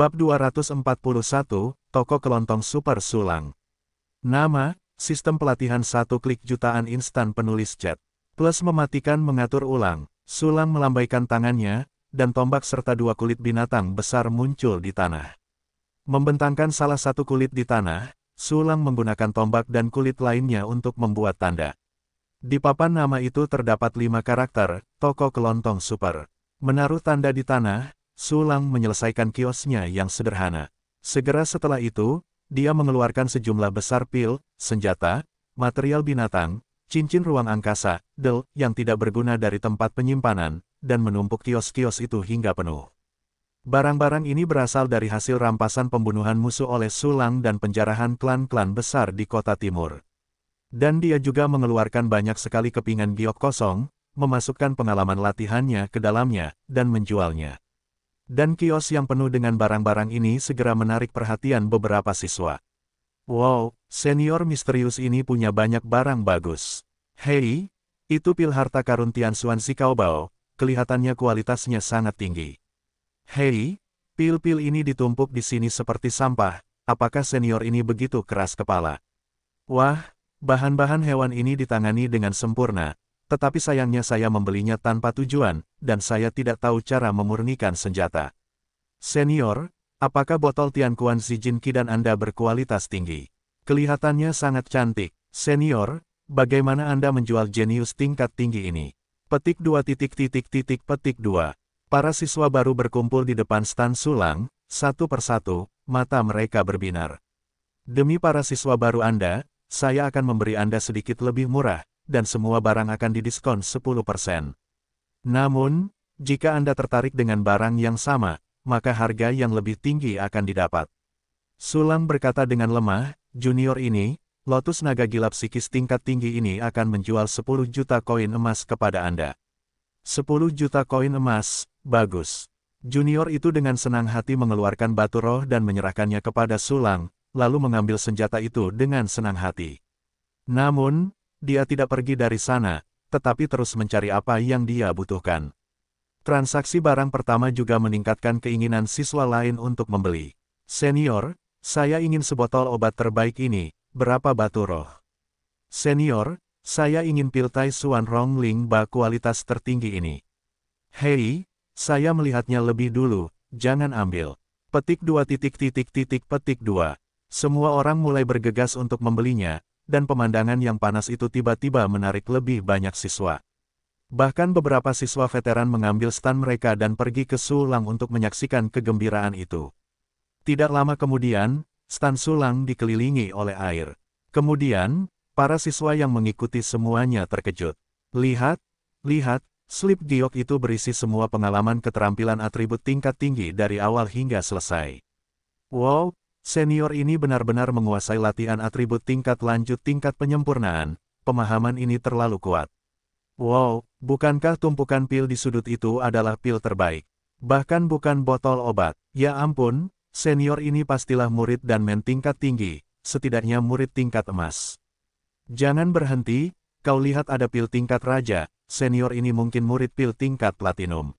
Bab 241, Toko Kelontong Super Sulang. Nama, Sistem Pelatihan Satu Klik Jutaan Instan Penulis Chat. Plus mematikan mengatur ulang, Sulang melambaikan tangannya, dan tombak serta dua kulit binatang besar muncul di tanah. Membentangkan salah satu kulit di tanah, Sulang menggunakan tombak dan kulit lainnya untuk membuat tanda. Di papan nama itu terdapat lima karakter, Toko Kelontong Super. Menaruh tanda di tanah, Sulang menyelesaikan kiosnya yang sederhana. Segera setelah itu, dia mengeluarkan sejumlah besar pil, senjata, material binatang, cincin ruang angkasa, del, yang tidak berguna dari tempat penyimpanan, dan menumpuk kios-kios itu hingga penuh. Barang-barang ini berasal dari hasil rampasan pembunuhan musuh oleh Sulang dan penjarahan klan-klan besar di kota timur. Dan dia juga mengeluarkan banyak sekali kepingan giok kosong, memasukkan pengalaman latihannya ke dalamnya, dan menjualnya dan kios yang penuh dengan barang-barang ini segera menarik perhatian beberapa siswa. Wow, senior misterius ini punya banyak barang bagus. Hei, itu pil harta karun Tian Xuan Bao, kelihatannya kualitasnya sangat tinggi. Hei, pil-pil ini ditumpuk di sini seperti sampah, apakah senior ini begitu keras kepala? Wah, bahan-bahan hewan ini ditangani dengan sempurna, tetapi sayangnya saya membelinya tanpa tujuan, dan saya tidak tahu cara memurnikan senjata. Senior, apakah botol Tianquan Zijin dan Anda berkualitas tinggi? Kelihatannya sangat cantik. Senior, bagaimana Anda menjual jenius tingkat tinggi ini? Petik 2 titik titik titik petik 2. Para siswa baru berkumpul di depan stan sulang, satu persatu, mata mereka berbinar. Demi para siswa baru Anda, saya akan memberi Anda sedikit lebih murah, dan semua barang akan didiskon 10%. Namun, jika Anda tertarik dengan barang yang sama, maka harga yang lebih tinggi akan didapat. Sulang berkata dengan lemah, junior ini, Lotus Naga Gila Psikis tingkat tinggi ini akan menjual 10 juta koin emas kepada Anda. 10 juta koin emas, bagus. Junior itu dengan senang hati mengeluarkan batu roh dan menyerahkannya kepada Sulang, lalu mengambil senjata itu dengan senang hati. Namun, dia tidak pergi dari sana, tetapi terus mencari apa yang dia butuhkan. Transaksi barang pertama juga meningkatkan keinginan siswa lain untuk membeli. Senior, saya ingin sebotol obat terbaik ini, berapa batu roh? Senior, saya ingin pil Tai Suan Rong Ling Ba kualitas tertinggi ini. Hei, saya melihatnya lebih dulu, jangan ambil. Petik dua titik titik titik petik dua. Semua orang mulai bergegas untuk membelinya, dan pemandangan yang panas itu tiba-tiba menarik lebih banyak siswa. Bahkan beberapa siswa veteran mengambil stan mereka dan pergi ke Sulang untuk menyaksikan kegembiraan itu. Tidak lama kemudian, stan Sulang dikelilingi oleh air. Kemudian, para siswa yang mengikuti semuanya terkejut. Lihat, lihat, slip giok itu berisi semua pengalaman keterampilan atribut tingkat tinggi dari awal hingga selesai. Wow, Senior ini benar-benar menguasai latihan atribut tingkat lanjut tingkat penyempurnaan, pemahaman ini terlalu kuat. Wow, bukankah tumpukan pil di sudut itu adalah pil terbaik? Bahkan bukan botol obat. Ya ampun, senior ini pastilah murid dan men tingkat tinggi, setidaknya murid tingkat emas. Jangan berhenti, kau lihat ada pil tingkat raja, senior ini mungkin murid pil tingkat platinum.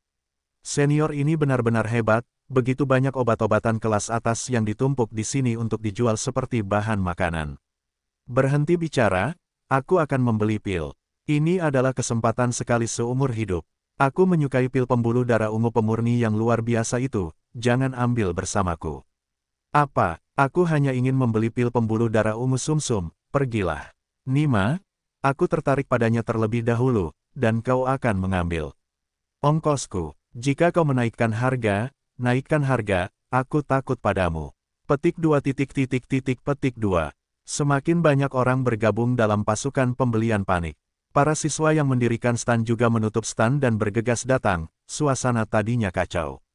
Senior ini benar-benar hebat, begitu banyak obat-obatan kelas atas yang ditumpuk di sini untuk dijual seperti bahan makanan. Berhenti bicara, aku akan membeli pil. Ini adalah kesempatan sekali seumur hidup. Aku menyukai pil pembuluh darah ungu pemurni yang luar biasa itu, jangan ambil bersamaku. Apa, aku hanya ingin membeli pil pembuluh darah ungu sumsum, -sum, pergilah. Nima, aku tertarik padanya terlebih dahulu, dan kau akan mengambil. Ongkosku, jika kau menaikkan harga, Naikkan harga, aku takut padamu. Petik 2 titik titik titik petik 2. Semakin banyak orang bergabung dalam pasukan pembelian panik. Para siswa yang mendirikan stan juga menutup stan dan bergegas datang, suasana tadinya kacau.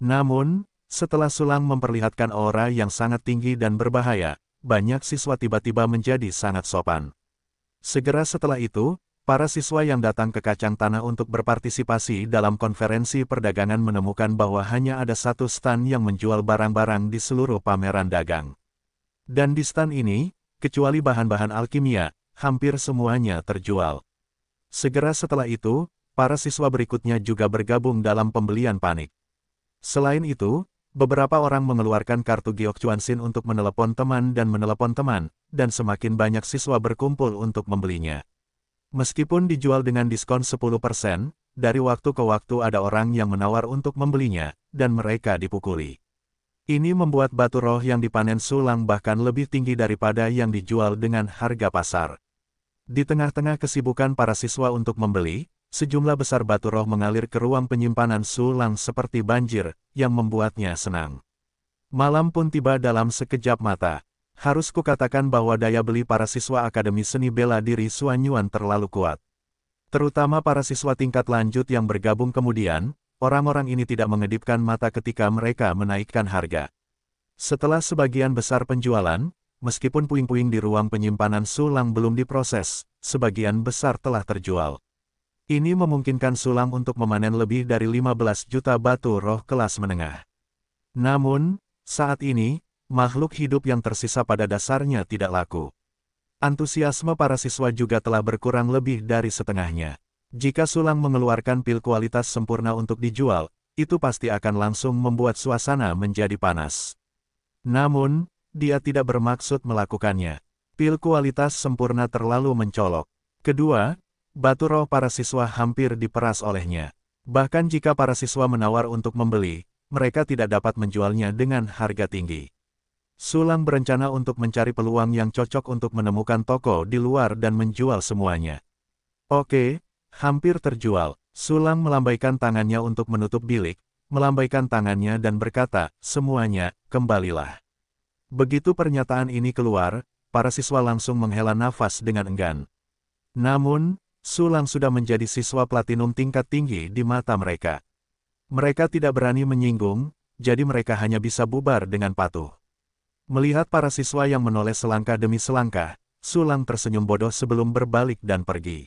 Namun, setelah Sulang memperlihatkan aura yang sangat tinggi dan berbahaya, banyak siswa tiba-tiba menjadi sangat sopan. Segera setelah itu, Para siswa yang datang ke Kacang Tanah untuk berpartisipasi dalam konferensi perdagangan menemukan bahwa hanya ada satu stan yang menjual barang-barang di seluruh pameran dagang. Dan di stan ini, kecuali bahan-bahan alkimia, hampir semuanya terjual. Segera setelah itu, para siswa berikutnya juga bergabung dalam pembelian panik. Selain itu, beberapa orang mengeluarkan kartu Giok Chuan untuk menelepon teman dan menelepon teman, dan semakin banyak siswa berkumpul untuk membelinya. Meskipun dijual dengan diskon 10%, dari waktu ke waktu ada orang yang menawar untuk membelinya, dan mereka dipukuli. Ini membuat batu roh yang dipanen sulang bahkan lebih tinggi daripada yang dijual dengan harga pasar. Di tengah-tengah kesibukan para siswa untuk membeli, sejumlah besar batu roh mengalir ke ruang penyimpanan sulang seperti banjir, yang membuatnya senang. Malam pun tiba dalam sekejap mata. Harus kukatakan bahwa daya beli para siswa Akademi Seni Bela Diri Suan Yuan terlalu kuat. Terutama para siswa tingkat lanjut yang bergabung kemudian, orang-orang ini tidak mengedipkan mata ketika mereka menaikkan harga. Setelah sebagian besar penjualan, meskipun puing-puing di ruang penyimpanan sulang belum diproses, sebagian besar telah terjual. Ini memungkinkan Sulang untuk memanen lebih dari 15 juta batu roh kelas menengah. Namun, saat ini, makhluk hidup yang tersisa pada dasarnya tidak laku. Antusiasme para siswa juga telah berkurang lebih dari setengahnya. Jika Sulang mengeluarkan pil kualitas sempurna untuk dijual, itu pasti akan langsung membuat suasana menjadi panas. Namun, dia tidak bermaksud melakukannya. Pil kualitas sempurna terlalu mencolok. Kedua, batu roh para siswa hampir diperas olehnya. Bahkan jika para siswa menawar untuk membeli, mereka tidak dapat menjualnya dengan harga tinggi. Sulang berencana untuk mencari peluang yang cocok untuk menemukan toko di luar dan menjual semuanya. Oke, hampir terjual. Sulang melambaikan tangannya untuk menutup bilik, melambaikan tangannya dan berkata, semuanya, kembalilah. Begitu pernyataan ini keluar, para siswa langsung menghela nafas dengan enggan. Namun, Sulang sudah menjadi siswa platinum tingkat tinggi di mata mereka. Mereka tidak berani menyinggung, jadi mereka hanya bisa bubar dengan patuh. Melihat para siswa yang menoleh selangkah demi selangkah, Sulang tersenyum bodoh sebelum berbalik dan pergi.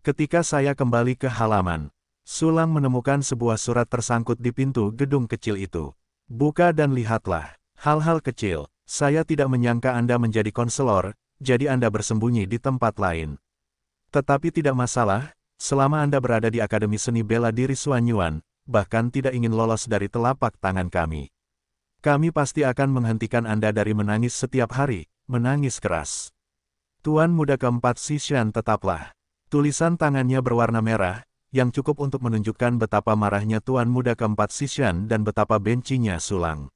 Ketika saya kembali ke halaman, Sulang menemukan sebuah surat tersangkut di pintu gedung kecil itu. Buka dan lihatlah, hal-hal kecil, saya tidak menyangka Anda menjadi konselor, jadi Anda bersembunyi di tempat lain. Tetapi tidak masalah, selama Anda berada di Akademi Seni Bela Diri Suanyuan, bahkan tidak ingin lolos dari telapak tangan kami. Kami pasti akan menghentikan Anda dari menangis setiap hari, menangis keras. Tuan muda keempat Sishan tetaplah. Tulisan tangannya berwarna merah, yang cukup untuk menunjukkan betapa marahnya Tuan muda keempat Sishan dan betapa bencinya Sulang.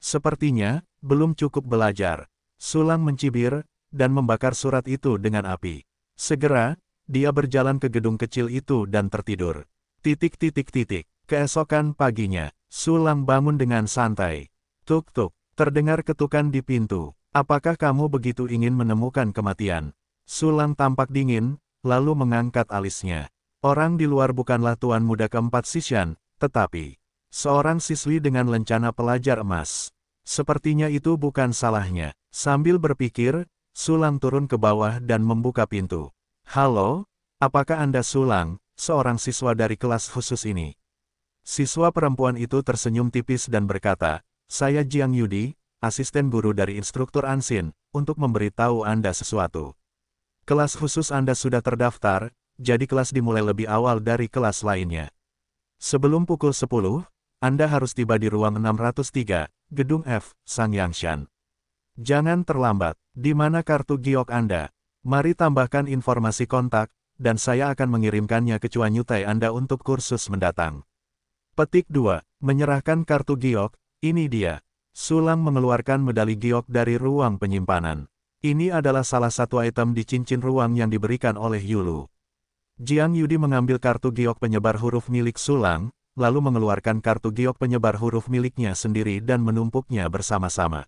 Sepertinya, belum cukup belajar. Sulang mencibir, dan membakar surat itu dengan api. Segera, dia berjalan ke gedung kecil itu dan tertidur. Titik-titik-titik. Keesokan paginya, Sulang bangun dengan santai. Tuk-tuk, terdengar ketukan di pintu. Apakah kamu begitu ingin menemukan kematian? Sulang tampak dingin, lalu mengangkat alisnya. Orang di luar bukanlah tuan muda keempat Sishan, tetapi seorang siswi dengan lencana pelajar emas. Sepertinya itu bukan salahnya. Sambil berpikir, Sulang turun ke bawah dan membuka pintu. Halo, apakah Anda Sulang, seorang siswa dari kelas khusus ini? Siswa perempuan itu tersenyum tipis dan berkata, saya Jiang Yudi, asisten guru dari instruktur Ansin, untuk memberitahu Anda sesuatu. Kelas khusus Anda sudah terdaftar, jadi kelas dimulai lebih awal dari kelas lainnya. Sebelum pukul 10, Anda harus tiba di ruang 603, Gedung F, Sang Sangyangshan. Jangan terlambat, di mana kartu giok Anda? Mari tambahkan informasi kontak, dan saya akan mengirimkannya ke Cuanyutai Anda untuk kursus mendatang. Petik 2. Menyerahkan kartu giok, ini dia. Sulang mengeluarkan medali giok dari ruang penyimpanan. Ini adalah salah satu item di cincin ruang yang diberikan oleh Yulu. Jiang Yudi mengambil kartu giok penyebar huruf milik Sulang, lalu mengeluarkan kartu giok penyebar huruf miliknya sendiri dan menumpuknya bersama-sama.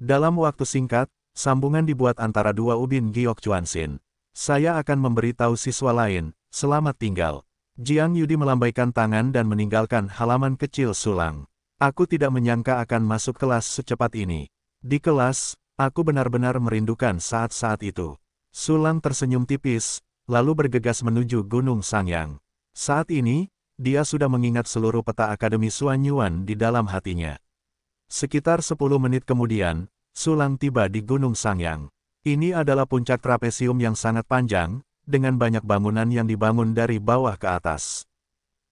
Dalam waktu singkat, sambungan dibuat antara dua ubin giok Chuanxin. Saya akan memberitahu siswa lain, selamat tinggal. Jiang Yudi melambaikan tangan dan meninggalkan halaman kecil Sulang. Aku tidak menyangka akan masuk kelas secepat ini. Di kelas, aku benar-benar merindukan saat-saat itu. Sulang tersenyum tipis, lalu bergegas menuju Gunung Sangyang. Saat ini, dia sudah mengingat seluruh peta Akademi Suanyuan di dalam hatinya. Sekitar 10 menit kemudian, Sulang tiba di Gunung Sangyang. Ini adalah puncak trapesium yang sangat panjang, dengan banyak bangunan yang dibangun dari bawah ke atas.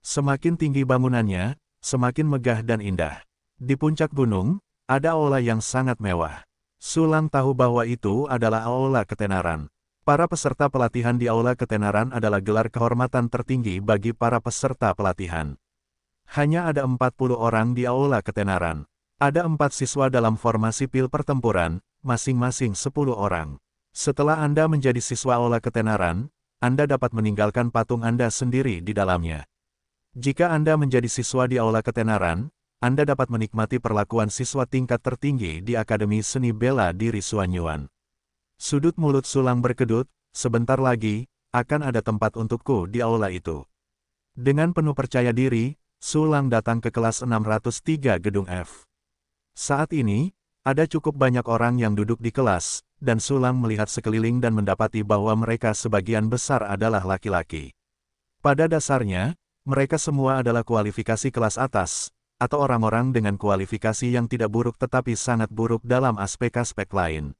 Semakin tinggi bangunannya, semakin megah dan indah. Di puncak gunung, ada aula yang sangat mewah. Sulang tahu bahwa itu adalah aula ketenaran. Para peserta pelatihan di aula ketenaran adalah gelar kehormatan tertinggi bagi para peserta pelatihan. Hanya ada 40 orang di aula ketenaran. Ada empat siswa dalam formasi pil pertempuran, masing-masing 10 orang. Setelah Anda menjadi siswa aula ketenaran, Anda dapat meninggalkan patung Anda sendiri di dalamnya. Jika Anda menjadi siswa di Aula Ketenaran, Anda dapat menikmati perlakuan siswa tingkat tertinggi di Akademi Seni Bela Diri Suanyuan. Sudut mulut sulang berkedut, sebentar lagi, akan ada tempat untukku di aula itu. Dengan penuh percaya diri, Sulang datang ke kelas 603 gedung F. Saat ini, ada cukup banyak orang yang duduk di kelas, dan Sulang melihat sekeliling dan mendapati bahwa mereka sebagian besar adalah laki-laki. Pada dasarnya, mereka semua adalah kualifikasi kelas atas, atau orang-orang dengan kualifikasi yang tidak buruk tetapi sangat buruk dalam aspek-aspek lain.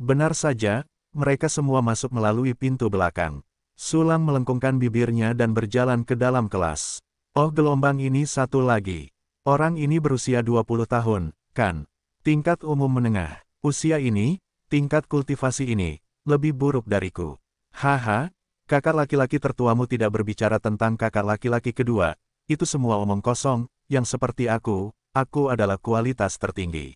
Benar saja, mereka semua masuk melalui pintu belakang. Sulang melengkungkan bibirnya dan berjalan ke dalam kelas. Oh gelombang ini satu lagi. Orang ini berusia 20 tahun, kan? Tingkat umum menengah. Usia ini, tingkat kultivasi ini, lebih buruk dariku. Haha, Kakak laki-laki tertuamu tidak berbicara tentang kakak laki-laki kedua, itu semua omong kosong, yang seperti aku, aku adalah kualitas tertinggi.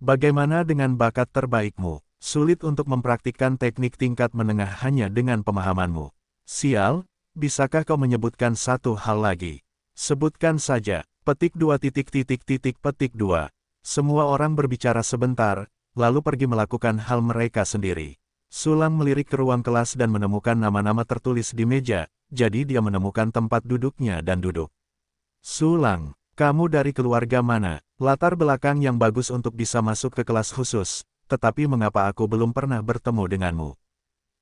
Bagaimana dengan bakat terbaikmu? Sulit untuk mempraktikkan teknik tingkat menengah hanya dengan pemahamanmu. Sial, bisakah kau menyebutkan satu hal lagi? Sebutkan saja, petik dua titik titik titik petik dua. Semua orang berbicara sebentar, lalu pergi melakukan hal mereka sendiri. Sulang melirik ke ruang kelas dan menemukan nama-nama tertulis di meja, jadi dia menemukan tempat duduknya dan duduk. Sulang, kamu dari keluarga mana? Latar belakang yang bagus untuk bisa masuk ke kelas khusus, tetapi mengapa aku belum pernah bertemu denganmu?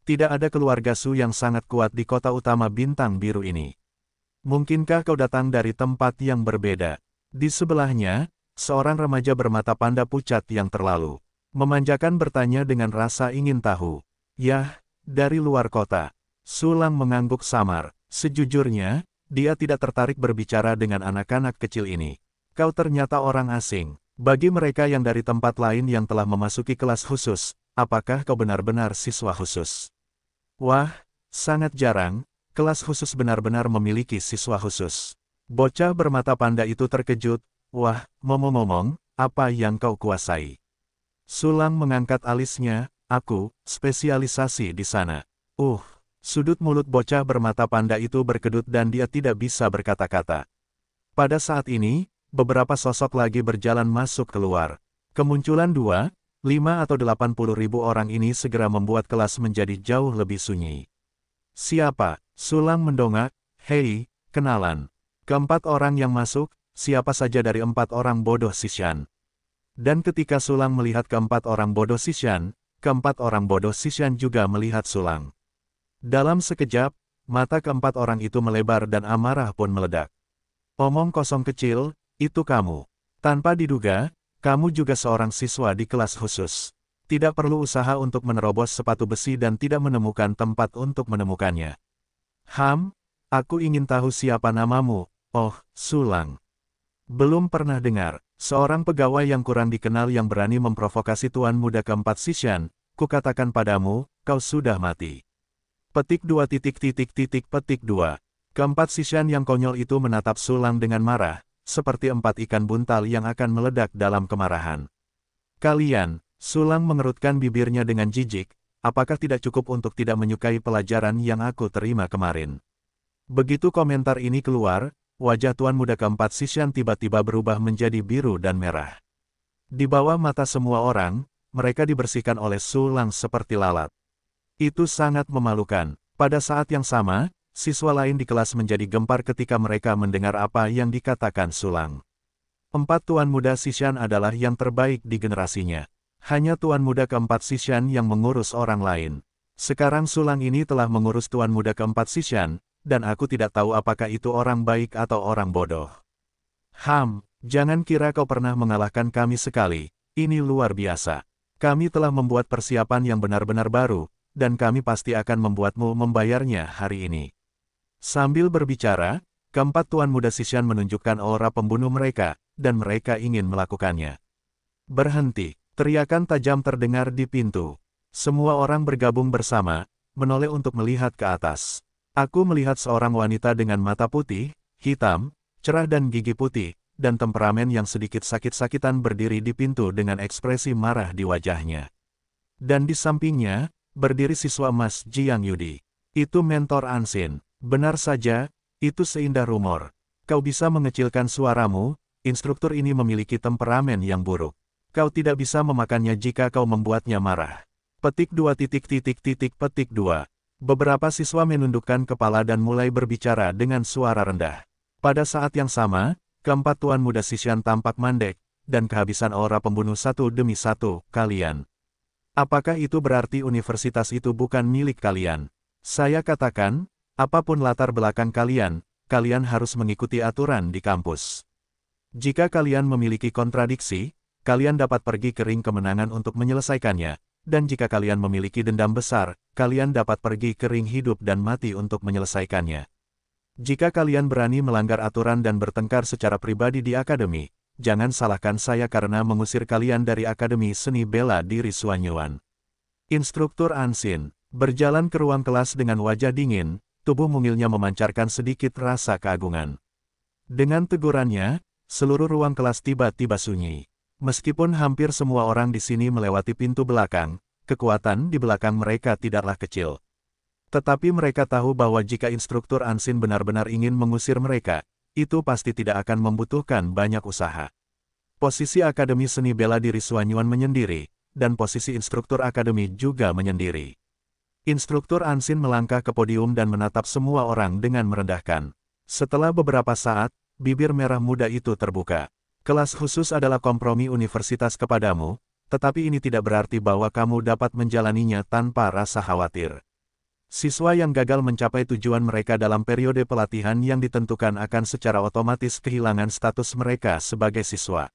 Tidak ada keluarga Su yang sangat kuat di kota utama bintang biru ini. Mungkinkah kau datang dari tempat yang berbeda? Di sebelahnya, seorang remaja bermata panda pucat yang terlalu Memanjakan bertanya dengan rasa ingin tahu. Yah, dari luar kota. Sulang mengangguk samar. Sejujurnya, dia tidak tertarik berbicara dengan anak-anak kecil ini. Kau ternyata orang asing. Bagi mereka yang dari tempat lain yang telah memasuki kelas khusus, apakah kau benar-benar siswa khusus? Wah, sangat jarang, kelas khusus benar-benar memiliki siswa khusus. Bocah bermata panda itu terkejut, wah, momong-momong, apa yang kau kuasai? Sulang mengangkat alisnya, aku, spesialisasi di sana. Uh, sudut mulut bocah bermata panda itu berkedut dan dia tidak bisa berkata-kata. Pada saat ini, beberapa sosok lagi berjalan masuk keluar. Kemunculan dua, lima atau delapan puluh ribu orang ini segera membuat kelas menjadi jauh lebih sunyi. Siapa? Sulang mendongak, hei, kenalan. Keempat orang yang masuk, siapa saja dari empat orang bodoh Sishan. Dan ketika Sulang melihat keempat orang bodoh Sishan, keempat orang bodoh Sishan juga melihat Sulang. Dalam sekejap, mata keempat orang itu melebar dan amarah pun meledak. Omong kosong kecil, itu kamu. Tanpa diduga, kamu juga seorang siswa di kelas khusus. Tidak perlu usaha untuk menerobos sepatu besi dan tidak menemukan tempat untuk menemukannya. Ham, aku ingin tahu siapa namamu, oh, Sulang. Belum pernah dengar, seorang pegawai yang kurang dikenal yang berani memprovokasi tuan muda keempat Sishan, kukatakan padamu, kau sudah mati. Petik dua titik titik titik petik dua. Keempat Sishan yang konyol itu menatap Sulang dengan marah, seperti empat ikan buntal yang akan meledak dalam kemarahan. Kalian, Sulang mengerutkan bibirnya dengan jijik, apakah tidak cukup untuk tidak menyukai pelajaran yang aku terima kemarin? Begitu komentar ini keluar, wajah tuan muda keempat Sishan tiba-tiba berubah menjadi biru dan merah. Di bawah mata semua orang, mereka dibersihkan oleh sulang seperti lalat. Itu sangat memalukan. Pada saat yang sama, siswa lain di kelas menjadi gempar ketika mereka mendengar apa yang dikatakan sulang. Empat tuan muda Sishan adalah yang terbaik di generasinya. Hanya tuan muda keempat Sishan yang mengurus orang lain. Sekarang sulang ini telah mengurus tuan muda keempat Sishan, dan aku tidak tahu apakah itu orang baik atau orang bodoh. Ham, jangan kira kau pernah mengalahkan kami sekali, ini luar biasa. Kami telah membuat persiapan yang benar-benar baru, dan kami pasti akan membuatmu membayarnya hari ini. Sambil berbicara, keempat tuan muda Sishan menunjukkan aura pembunuh mereka, dan mereka ingin melakukannya. Berhenti, teriakan tajam terdengar di pintu. Semua orang bergabung bersama, menoleh untuk melihat ke atas. Aku melihat seorang wanita dengan mata putih, hitam, cerah dan gigi putih, dan temperamen yang sedikit sakit-sakitan berdiri di pintu dengan ekspresi marah di wajahnya. Dan di sampingnya, berdiri siswa Mas Jiang Yudi. Itu mentor Ansin. Benar saja, itu seindah rumor. Kau bisa mengecilkan suaramu, instruktur ini memiliki temperamen yang buruk. Kau tidak bisa memakannya jika kau membuatnya marah. Petik dua titik titik titik petik dua. Beberapa siswa menundukkan kepala dan mulai berbicara dengan suara rendah. Pada saat yang sama, keempat tuan muda Sishan tampak mandek, dan kehabisan aura pembunuh satu demi satu, kalian. Apakah itu berarti universitas itu bukan milik kalian? Saya katakan, apapun latar belakang kalian, kalian harus mengikuti aturan di kampus. Jika kalian memiliki kontradiksi, kalian dapat pergi ke ring kemenangan untuk menyelesaikannya, dan jika kalian memiliki dendam besar, kalian dapat pergi ke ring hidup dan mati untuk menyelesaikannya. Jika kalian berani melanggar aturan dan bertengkar secara pribadi di akademi, jangan salahkan saya karena mengusir kalian dari Akademi Seni Bela Diri Suanyuan. Instruktur Ansin, berjalan ke ruang kelas dengan wajah dingin, tubuh mungilnya memancarkan sedikit rasa keagungan. Dengan tegurannya, seluruh ruang kelas tiba-tiba sunyi. Meskipun hampir semua orang di sini melewati pintu belakang, kekuatan di belakang mereka tidaklah kecil. Tetapi mereka tahu bahwa jika instruktur Ansin benar-benar ingin mengusir mereka, itu pasti tidak akan membutuhkan banyak usaha. Posisi Akademi Seni Bela Diri Suanyuan menyendiri, dan posisi instruktur Akademi juga menyendiri. Instruktur Ansin melangkah ke podium dan menatap semua orang dengan merendahkan. Setelah beberapa saat, bibir merah muda itu terbuka. Kelas khusus adalah kompromi universitas kepadamu, tetapi ini tidak berarti bahwa kamu dapat menjalaninya tanpa rasa khawatir. Siswa yang gagal mencapai tujuan mereka dalam periode pelatihan yang ditentukan akan secara otomatis kehilangan status mereka sebagai siswa.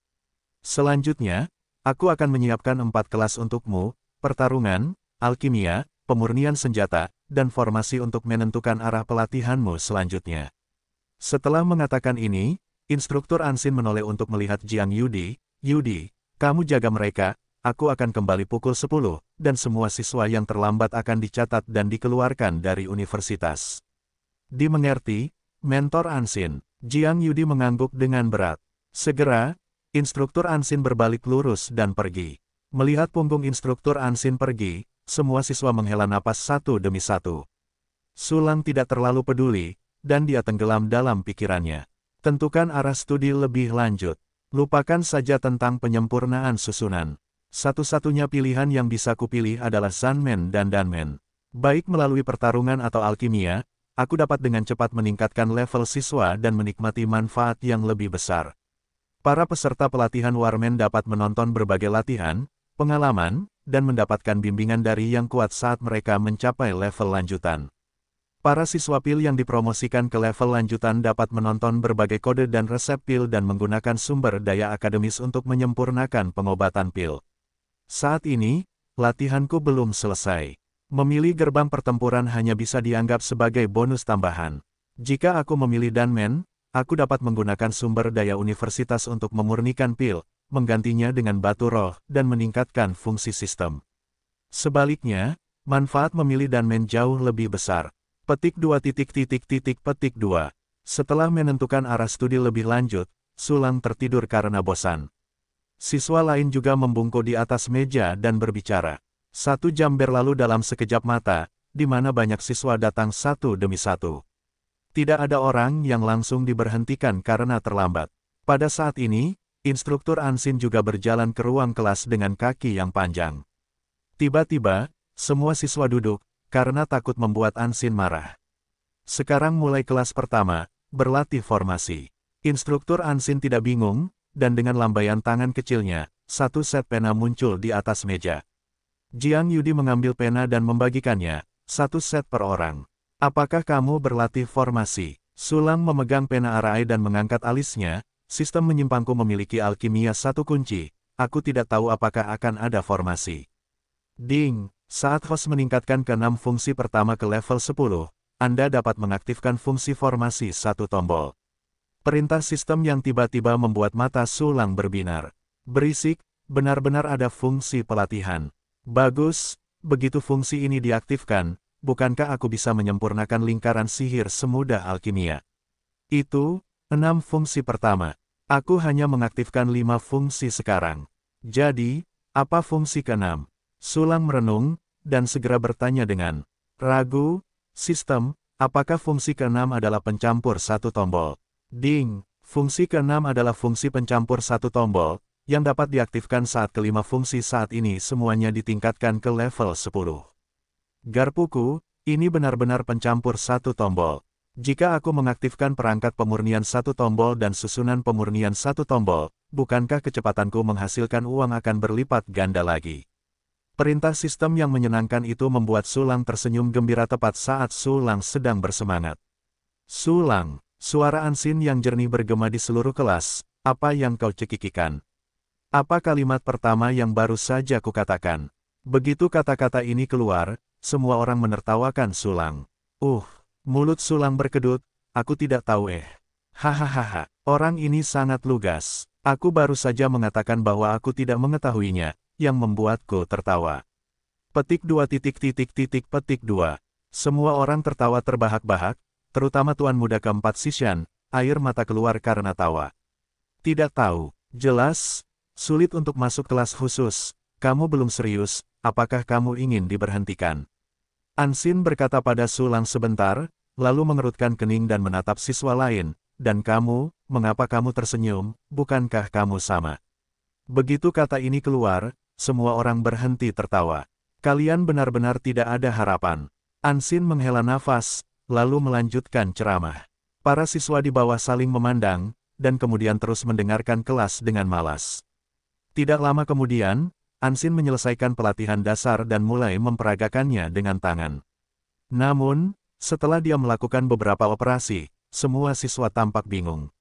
Selanjutnya, aku akan menyiapkan empat kelas untukmu, pertarungan, alkimia, pemurnian senjata, dan formasi untuk menentukan arah pelatihanmu selanjutnya. Setelah mengatakan ini, Instruktur Ansin menoleh untuk melihat Jiang Yudi, Yudi, kamu jaga mereka, aku akan kembali pukul 10, dan semua siswa yang terlambat akan dicatat dan dikeluarkan dari universitas. Di mengerti, mentor Ansin, Jiang Yudi mengangguk dengan berat. Segera, instruktur Ansin berbalik lurus dan pergi. Melihat punggung instruktur Ansin pergi, semua siswa menghela napas satu demi satu. Sulang tidak terlalu peduli, dan dia tenggelam dalam pikirannya. Tentukan arah studi lebih lanjut. Lupakan saja tentang penyempurnaan susunan. Satu-satunya pilihan yang bisa kupilih adalah Sunman dan Danmen. Baik melalui pertarungan atau alkimia, aku dapat dengan cepat meningkatkan level siswa dan menikmati manfaat yang lebih besar. Para peserta pelatihan Warmen dapat menonton berbagai latihan, pengalaman, dan mendapatkan bimbingan dari yang kuat saat mereka mencapai level lanjutan. Para siswa PIL yang dipromosikan ke level lanjutan dapat menonton berbagai kode dan resep PIL dan menggunakan sumber daya akademis untuk menyempurnakan pengobatan PIL. Saat ini, latihanku belum selesai. Memilih gerbang pertempuran hanya bisa dianggap sebagai bonus tambahan. Jika aku memilih Danmen, aku dapat menggunakan sumber daya universitas untuk memurnikan pil, menggantinya dengan batu roh, dan meningkatkan fungsi sistem. Sebaliknya, manfaat memilih Danmen jauh lebih besar. Petik 2 titik titik titik petik 2. Setelah menentukan arah studi lebih lanjut, Sulang tertidur karena bosan. Siswa lain juga membungkuk di atas meja dan berbicara. Satu jam berlalu dalam sekejap mata, di mana banyak siswa datang satu demi satu. Tidak ada orang yang langsung diberhentikan karena terlambat. Pada saat ini, instruktur Ansin juga berjalan ke ruang kelas dengan kaki yang panjang. Tiba-tiba, semua siswa duduk, karena takut membuat Ansin marah. Sekarang mulai kelas pertama, berlatih formasi. Instruktur Ansin tidak bingung, dan dengan lambaian tangan kecilnya, satu set pena muncul di atas meja. Jiang Yudi mengambil pena dan membagikannya, satu set per orang. Apakah kamu berlatih formasi? Sulang memegang pena arai dan mengangkat alisnya, sistem menyimpangku memiliki alkimia satu kunci, aku tidak tahu apakah akan ada formasi. Ding, saat host meningkatkan ke 6 fungsi pertama ke level 10, Anda dapat mengaktifkan fungsi formasi satu tombol. Perintah sistem yang tiba-tiba membuat mata sulang berbinar. Berisik, benar-benar ada fungsi pelatihan. Bagus, begitu fungsi ini diaktifkan, bukankah aku bisa menyempurnakan lingkaran sihir semudah alkimia? Itu, enam fungsi pertama. Aku hanya mengaktifkan lima fungsi sekarang. Jadi, apa fungsi keenam? Sulang merenung, dan segera bertanya dengan ragu, sistem, apakah fungsi keenam adalah pencampur satu tombol? Ding, fungsi keenam adalah fungsi pencampur satu tombol, yang dapat diaktifkan saat kelima fungsi saat ini semuanya ditingkatkan ke level 10. Garpuku, ini benar-benar pencampur satu tombol. Jika aku mengaktifkan perangkat pemurnian satu tombol dan susunan pemurnian satu tombol, bukankah kecepatanku menghasilkan uang akan berlipat ganda lagi? Perintah sistem yang menyenangkan itu membuat Sulang tersenyum gembira tepat saat Sulang sedang bersemangat. Sulang, suara Ansin yang jernih bergema di seluruh kelas, apa yang kau cekikikan? Apa kalimat pertama yang baru saja kukatakan? Begitu kata-kata ini keluar, semua orang menertawakan Sulang. Uh, mulut Sulang berkedut, aku tidak tahu eh. Hahaha, orang ini sangat lugas. Aku baru saja mengatakan bahwa aku tidak mengetahuinya, yang membuatku tertawa. Petik dua titik titik titik petik dua. Semua orang tertawa terbahak-bahak, terutama tuan muda keempat Sishan, air mata keluar karena tawa. Tidak tahu, jelas, sulit untuk masuk kelas khusus, kamu belum serius, apakah kamu ingin diberhentikan? Ansin berkata pada Sulang sebentar, lalu mengerutkan kening dan menatap siswa lain, dan kamu, mengapa kamu tersenyum, bukankah kamu sama? Begitu kata ini keluar, semua orang berhenti tertawa. Kalian benar-benar tidak ada harapan. Ansin menghela nafas, lalu melanjutkan ceramah. Para siswa di bawah saling memandang, dan kemudian terus mendengarkan kelas dengan malas. Tidak lama kemudian, Ansin menyelesaikan pelatihan dasar dan mulai memperagakannya dengan tangan. Namun, setelah dia melakukan beberapa operasi, semua siswa tampak bingung.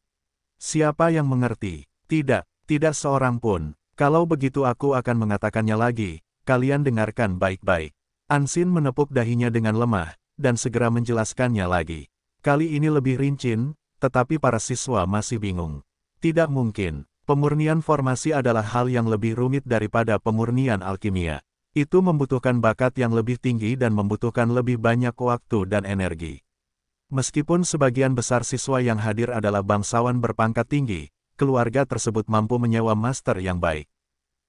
Siapa yang mengerti? Tidak, tidak seorang pun. Kalau begitu aku akan mengatakannya lagi, kalian dengarkan baik-baik. Ansin menepuk dahinya dengan lemah, dan segera menjelaskannya lagi. Kali ini lebih rinci. tetapi para siswa masih bingung. Tidak mungkin, pemurnian formasi adalah hal yang lebih rumit daripada pemurnian alkimia. Itu membutuhkan bakat yang lebih tinggi dan membutuhkan lebih banyak waktu dan energi. Meskipun sebagian besar siswa yang hadir adalah bangsawan berpangkat tinggi, keluarga tersebut mampu menyewa master yang baik.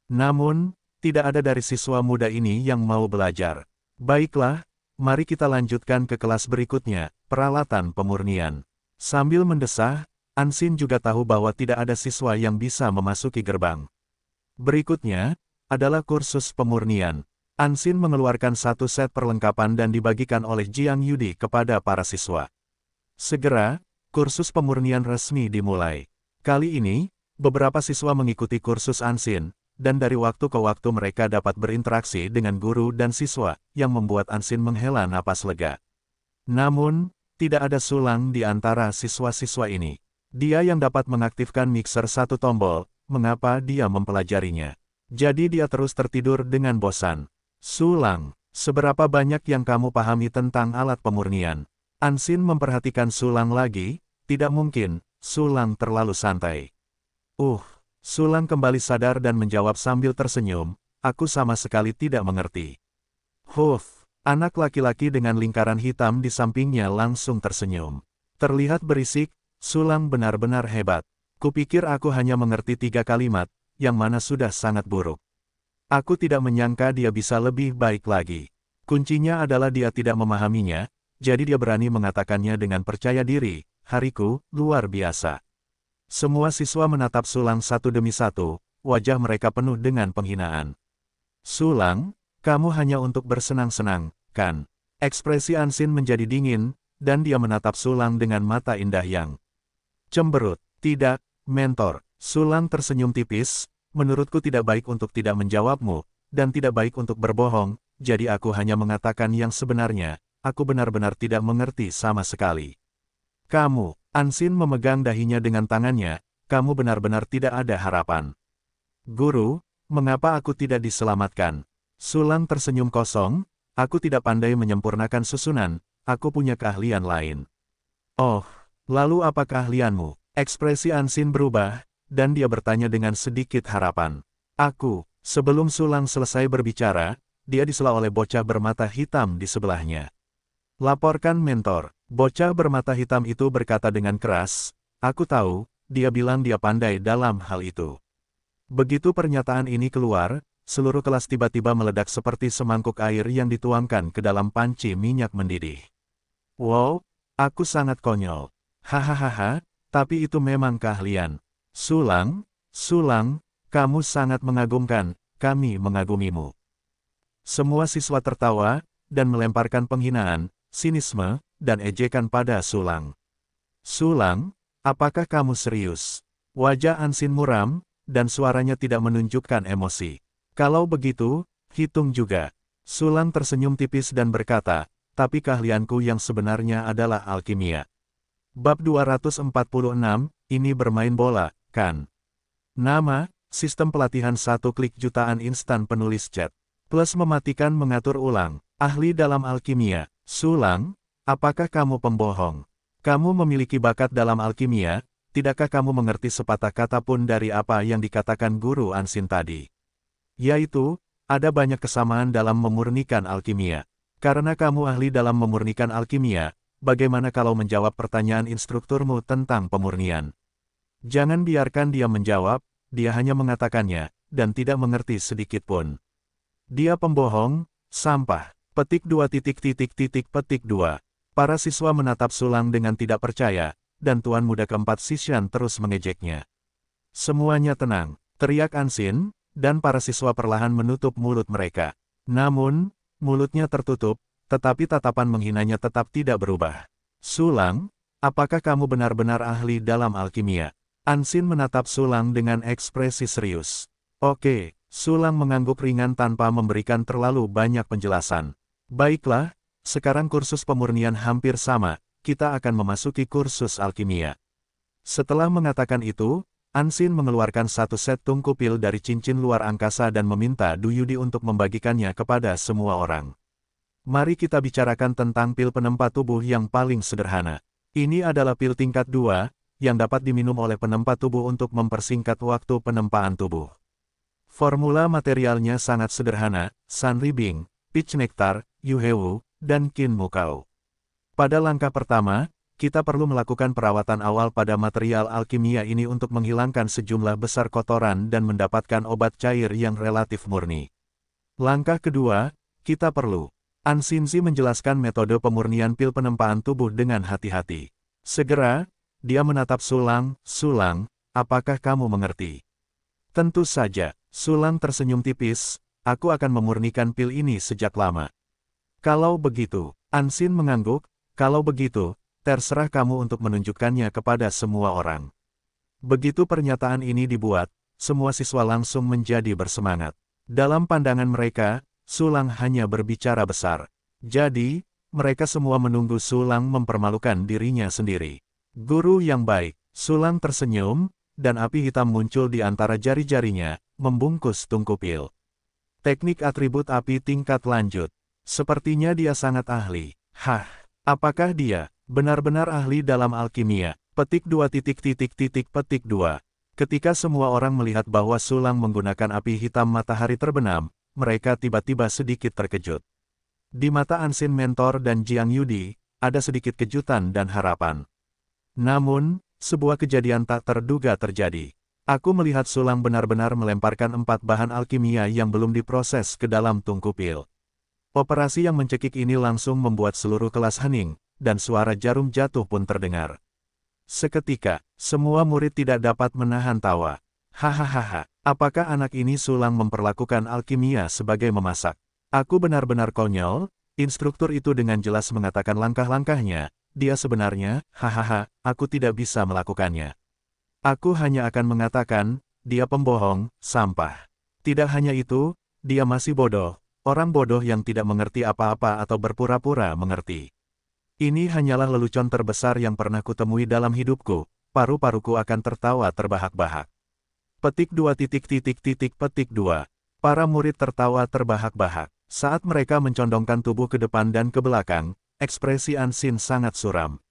Namun, tidak ada dari siswa muda ini yang mau belajar. Baiklah, mari kita lanjutkan ke kelas berikutnya, peralatan pemurnian. Sambil mendesah, Ansin juga tahu bahwa tidak ada siswa yang bisa memasuki gerbang. Berikutnya, adalah kursus pemurnian. Ansin mengeluarkan satu set perlengkapan dan dibagikan oleh Jiang Yudi kepada para siswa. Segera, kursus pemurnian resmi dimulai. Kali ini, beberapa siswa mengikuti kursus Ansin, dan dari waktu ke waktu mereka dapat berinteraksi dengan guru dan siswa, yang membuat Ansin menghela napas lega. Namun, tidak ada sulang di antara siswa-siswa ini. Dia yang dapat mengaktifkan mixer satu tombol, mengapa dia mempelajarinya. Jadi dia terus tertidur dengan bosan. Sulang, seberapa banyak yang kamu pahami tentang alat pemurnian? Ansin memperhatikan Sulang lagi, tidak mungkin, Sulang terlalu santai. Uh, Sulang kembali sadar dan menjawab sambil tersenyum, aku sama sekali tidak mengerti. Huff, anak laki-laki dengan lingkaran hitam di sampingnya langsung tersenyum. Terlihat berisik, Sulang benar-benar hebat. Kupikir aku hanya mengerti tiga kalimat, yang mana sudah sangat buruk. Aku tidak menyangka dia bisa lebih baik lagi. Kuncinya adalah dia tidak memahaminya, jadi dia berani mengatakannya dengan percaya diri, hariku, luar biasa. Semua siswa menatap Sulang satu demi satu, wajah mereka penuh dengan penghinaan. Sulang, kamu hanya untuk bersenang-senang, kan? Ekspresi Ansin menjadi dingin, dan dia menatap Sulang dengan mata indah yang cemberut. Tidak, mentor. Sulang tersenyum tipis, menurutku tidak baik untuk tidak menjawabmu, dan tidak baik untuk berbohong, jadi aku hanya mengatakan yang sebenarnya, aku benar-benar tidak mengerti sama sekali. Kamu, Ansin memegang dahinya dengan tangannya, kamu benar-benar tidak ada harapan. Guru, mengapa aku tidak diselamatkan? Sulang tersenyum kosong, aku tidak pandai menyempurnakan susunan, aku punya keahlian lain. Oh, lalu apa keahlianmu? Ekspresi Ansin berubah, dan dia bertanya dengan sedikit harapan. Aku, sebelum Sulang selesai berbicara, dia disela oleh bocah bermata hitam di sebelahnya. Laporkan mentor, bocah bermata hitam itu berkata dengan keras, aku tahu, dia bilang dia pandai dalam hal itu. Begitu pernyataan ini keluar, seluruh kelas tiba-tiba meledak seperti semangkuk air yang dituangkan ke dalam panci minyak mendidih. Wow, aku sangat konyol. Hahaha, tapi itu memang keahlian. Sulang, Sulang, kamu sangat mengagumkan, kami mengagumimu. Semua siswa tertawa, dan melemparkan penghinaan, sinisme, dan ejekan pada Sulang. Sulang, apakah kamu serius? Wajah Ansin muram, dan suaranya tidak menunjukkan emosi. Kalau begitu, hitung juga. Sulang tersenyum tipis dan berkata, tapi keahlianku yang sebenarnya adalah alkimia. Bab 246, ini bermain bola, kan? Nama, sistem pelatihan satu klik jutaan instan penulis chat. Plus mematikan mengatur ulang, ahli dalam alkimia, Sulang, apakah kamu pembohong? Kamu memiliki bakat dalam alkimia, tidakkah kamu mengerti sepatah kata pun dari apa yang dikatakan Guru Ansin tadi? Yaitu, ada banyak kesamaan dalam memurnikan alkimia. Karena kamu ahli dalam memurnikan alkimia, bagaimana kalau menjawab pertanyaan instrukturmu tentang pemurnian? Jangan biarkan dia menjawab, dia hanya mengatakannya, dan tidak mengerti sedikit pun. Dia pembohong, sampah. Petik dua titik titik titik petik dua. Para siswa menatap Sulang dengan tidak percaya, dan tuan muda keempat Sisian terus mengejeknya. Semuanya tenang, teriak Ansin, dan para siswa perlahan menutup mulut mereka. Namun, mulutnya tertutup, tetapi tatapan menghinanya tetap tidak berubah. Sulang, apakah kamu benar-benar ahli dalam alkimia? Ansin menatap Sulang dengan ekspresi serius. Oke, Sulang mengangguk ringan tanpa memberikan terlalu banyak penjelasan. Baiklah, sekarang kursus pemurnian hampir sama, kita akan memasuki kursus alkimia. Setelah mengatakan itu, Ansin mengeluarkan satu set tungku pil dari cincin luar angkasa dan meminta Duyudi untuk membagikannya kepada semua orang. Mari kita bicarakan tentang pil penempa tubuh yang paling sederhana. Ini adalah pil tingkat 2, yang dapat diminum oleh penempa tubuh untuk mempersingkat waktu penempaan tubuh. Formula materialnya sangat sederhana, Sunri Bing, Peach Nectar, Yuhewu dan Qin Pada langkah pertama, kita perlu melakukan perawatan awal pada material alkimia ini untuk menghilangkan sejumlah besar kotoran dan mendapatkan obat cair yang relatif murni. Langkah kedua, kita perlu. An Xinzi menjelaskan metode pemurnian pil penempaan tubuh dengan hati-hati. Segera, dia menatap Sulang, Sulang, apakah kamu mengerti? Tentu saja, Sulang tersenyum tipis, aku akan memurnikan pil ini sejak lama. Kalau begitu, Ansin mengangguk, kalau begitu, terserah kamu untuk menunjukkannya kepada semua orang. Begitu pernyataan ini dibuat, semua siswa langsung menjadi bersemangat. Dalam pandangan mereka, Sulang hanya berbicara besar. Jadi, mereka semua menunggu Sulang mempermalukan dirinya sendiri. Guru yang baik, Sulang tersenyum, dan api hitam muncul di antara jari-jarinya, membungkus tungku pil. Teknik atribut api tingkat lanjut. Sepertinya dia sangat ahli. Hah, apakah dia benar-benar ahli dalam alkimia? Petik dua titik titik titik petik dua. Ketika semua orang melihat bahwa Sulang menggunakan api hitam matahari terbenam, mereka tiba-tiba sedikit terkejut. Di mata Ansin Mentor dan Jiang Yudi, ada sedikit kejutan dan harapan. Namun, sebuah kejadian tak terduga terjadi. Aku melihat Sulang benar-benar melemparkan empat bahan alkimia yang belum diproses ke dalam tungku pil. Operasi yang mencekik ini langsung membuat seluruh kelas hening, dan suara jarum jatuh pun terdengar. Seketika, semua murid tidak dapat menahan tawa. Hahaha, apakah anak ini sulang memperlakukan alkimia sebagai memasak? Aku benar-benar konyol, instruktur itu dengan jelas mengatakan langkah-langkahnya, dia sebenarnya, hahaha, aku tidak bisa melakukannya. Aku hanya akan mengatakan, dia pembohong, sampah. Tidak hanya itu, dia masih bodoh, Orang bodoh yang tidak mengerti apa-apa atau berpura-pura mengerti. Ini hanyalah lelucon terbesar yang pernah kutemui dalam hidupku, paru-paruku akan tertawa terbahak-bahak. Petik dua titik titik titik petik dua. Para murid tertawa terbahak-bahak. Saat mereka mencondongkan tubuh ke depan dan ke belakang, ekspresi Ansin sangat suram.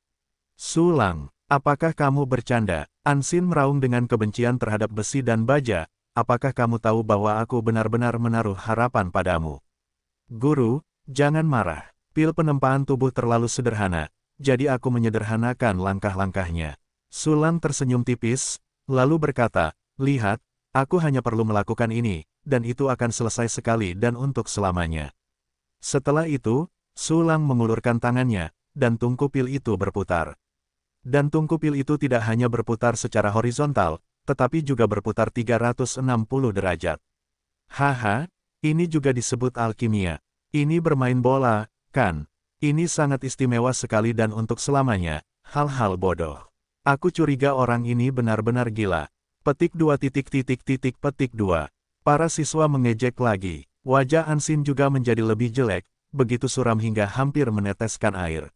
Sulang, apakah kamu bercanda? Ansin meraung dengan kebencian terhadap besi dan baja, apakah kamu tahu bahwa aku benar-benar menaruh harapan padamu? Guru, jangan marah. Pil penempaan tubuh terlalu sederhana, jadi aku menyederhanakan langkah-langkahnya. Sulang tersenyum tipis, lalu berkata, Lihat, aku hanya perlu melakukan ini, dan itu akan selesai sekali dan untuk selamanya. Setelah itu, Sulang mengulurkan tangannya, dan tungku pil itu berputar. Dan tungku pil itu tidak hanya berputar secara horizontal, tetapi juga berputar 360 derajat. Haha, ini juga disebut alkimia. Ini bermain bola, kan? Ini sangat istimewa sekali dan untuk selamanya, hal-hal bodoh. Aku curiga orang ini benar-benar gila. Petik dua titik titik titik petik dua. Para siswa mengejek lagi. Wajah Ansin juga menjadi lebih jelek, begitu suram hingga hampir meneteskan air.